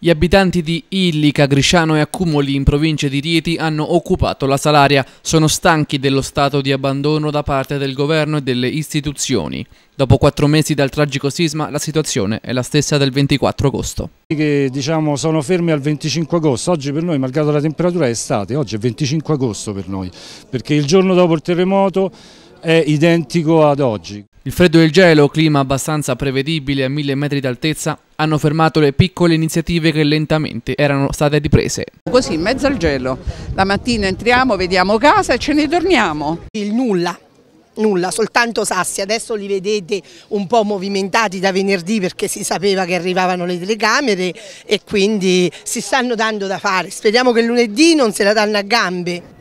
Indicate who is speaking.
Speaker 1: Gli abitanti di Illica, Grisciano e Accumoli in provincia di Rieti hanno occupato la Salaria. Sono stanchi dello stato di abbandono da parte del governo e delle istituzioni. Dopo quattro mesi dal tragico sisma la situazione è la stessa del 24 agosto.
Speaker 2: Che, diciamo, sono fermi al 25 agosto, oggi per noi malgrado la temperatura è estate, oggi è 25 agosto per noi, perché il giorno dopo il terremoto è identico ad oggi. Il freddo
Speaker 1: e il gelo, clima abbastanza prevedibile a mille metri d'altezza, hanno fermato le piccole iniziative che lentamente erano state riprese.
Speaker 3: Così, in mezzo al gelo, la mattina entriamo, vediamo casa e ce ne torniamo. Il nulla. Nulla, soltanto sassi, adesso li vedete
Speaker 4: un po' movimentati da venerdì perché si sapeva che arrivavano le telecamere e quindi si stanno dando da fare. Speriamo che lunedì non se la danno a gambe.